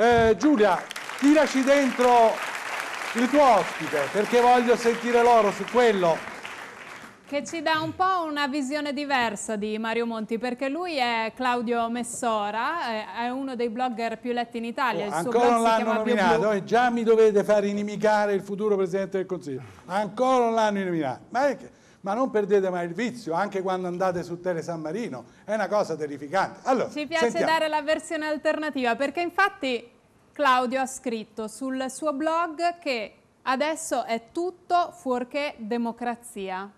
Eh, Giulia, tiraci dentro il tuo ospite, perché voglio sentire loro su quello che ci dà un po' una visione diversa di Mario Monti, perché lui è Claudio Messora, eh, è uno dei blogger più letti in Italia. Oh, ancora non l'hanno nominato e eh, già mi dovete far inimicare il futuro Presidente del Consiglio. Ancora non l'hanno nominato. Ma è che ma non perdete mai il vizio, anche quando andate su Tele San Marino, è una cosa terrificante. Allora, Ci piace sentiamo. dare la versione alternativa, perché infatti Claudio ha scritto sul suo blog che adesso è tutto fuorché democrazia.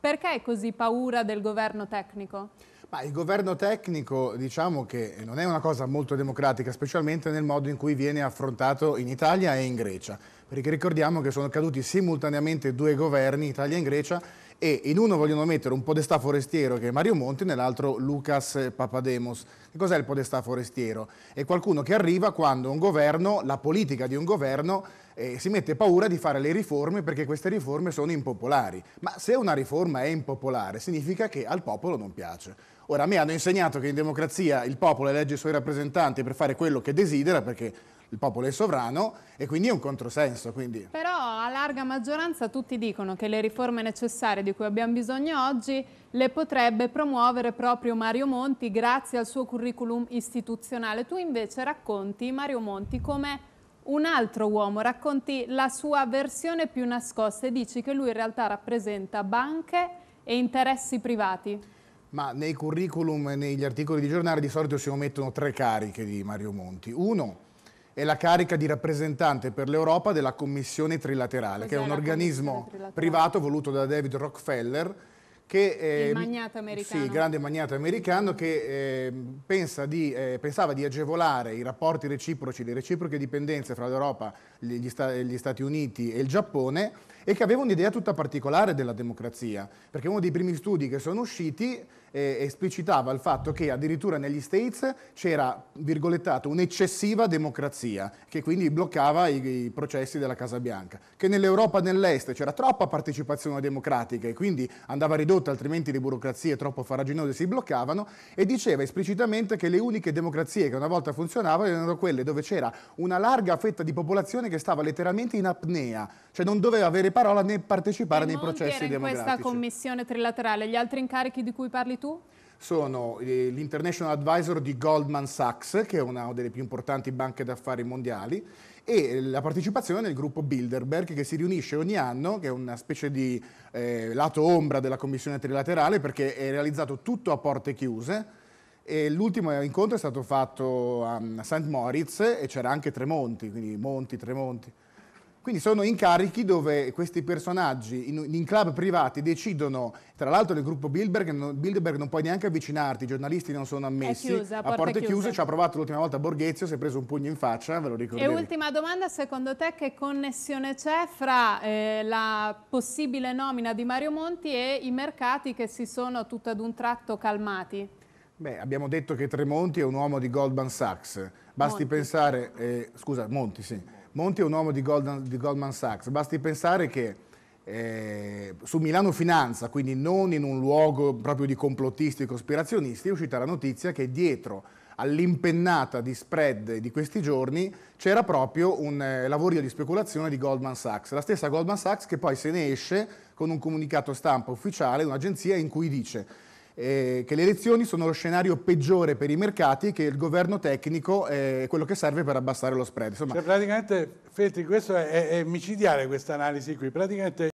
Perché hai così paura del governo tecnico? Ma il governo tecnico diciamo che non è una cosa molto democratica, specialmente nel modo in cui viene affrontato in Italia e in Grecia, perché ricordiamo che sono caduti simultaneamente due governi, Italia e Grecia, e in uno vogliono mettere un podestà forestiero che è Mario Monti, nell'altro Lucas Papademos. Che cos'è il podestà forestiero? È qualcuno che arriva quando un governo, la politica di un governo, eh, si mette paura di fare le riforme perché queste riforme sono impopolari. Ma se una riforma è impopolare, significa che al popolo non piace. Ora, a me hanno insegnato che in democrazia il popolo elegge i suoi rappresentanti per fare quello che desidera, perché il popolo è sovrano e quindi è un controsenso. Quindi. Però a larga maggioranza tutti dicono che le riforme necessarie di cui abbiamo bisogno oggi le potrebbe promuovere proprio Mario Monti grazie al suo curriculum istituzionale. Tu invece racconti Mario Monti come un altro uomo, racconti la sua versione più nascosta e dici che lui in realtà rappresenta banche e interessi privati. Ma nei curriculum e negli articoli di giornale di solito si omettono tre cariche di Mario Monti. Uno, è la carica di rappresentante per l'Europa della Commissione Trilaterale, Cos'è che è un organismo privato voluto da David Rockefeller, che, eh, Il magnate americano. Sì, il grande magnate americano che eh, pensa di, eh, pensava di agevolare i rapporti reciproci, le reciproche dipendenze fra l'Europa, gli, sta gli Stati Uniti e il Giappone e che aveva un'idea tutta particolare della democrazia, perché uno dei primi studi che sono usciti eh, esplicitava il fatto che addirittura negli States c'era, virgolettato, un'eccessiva democrazia, che quindi bloccava i, i, processi della Casa Bianca, che nell'Europa dell'Est c'era troppa partecipazione democratica e quindi andava ridotta ridotta, altrimenti le burocrazie troppo faraginose si bloccavano, e diceva esplicitamente che le uniche democrazie che una volta funzionavano erano quelle dove c'era una larga fetta di popolazione che stava letteralmente in apnea, cioè non doveva avere parola né partecipare e nei processi democratici. in questa commissione trilaterale, gli altri incarichi di cui parli tu? sono eh, l'International Advisor di Goldman Sachs, che è una delle più importanti banche d'affari mondiali, e la partecipazione del gruppo Bilderberg che si riunisce ogni anno, che è una specie di eh, lato ombra della commissione trilaterale perché è realizzato tutto a porte chiuse. l'ultimo incontro è stato fatto a St. Moritz e c'era anche Tremonti, quindi Monti, Tremonti. Quindi sono incarichi dove questi personaggi in, in club privati decidono, tra l'altro nel gruppo Bilderberg non, Bilderberg non puoi neanche avvicinarti, i giornalisti non sono ammessi, è chiusa, a porte, chiuse, chiuse. ci ha provato l'ultima volta Borghezio, si è preso un pugno in faccia, ve lo ricordo. E ultima domanda, secondo te che connessione c'è fra eh, la possibile nomina di Mario Monti e i mercati che si sono tutto ad un tratto calmati? Beh, abbiamo detto che Tremonti è un uomo di Goldman Sachs, basti Monti. pensare, eh, scusa, Monti sì Monti è un uomo di Goldman, di Goldman Sachs, basti pensare che eh, su Milano Finanza, quindi non in un luogo proprio di complottisti e cospirazionisti, è uscita la notizia che dietro all'impennata di spread di questi giorni c'era proprio un eh, lavorio di speculazione di Goldman Sachs, la stessa Goldman Sachs che poi se ne esce con un comunicato stampa ufficiale, un'agenzia in cui dice eh, che le elezioni sono lo scenario peggiore per i mercati che il governo tecnico è quello che serve per abbassare lo spread. Insomma, cioè praticamente, Feltri, questo è, è micidiale questa analisi qui, praticamente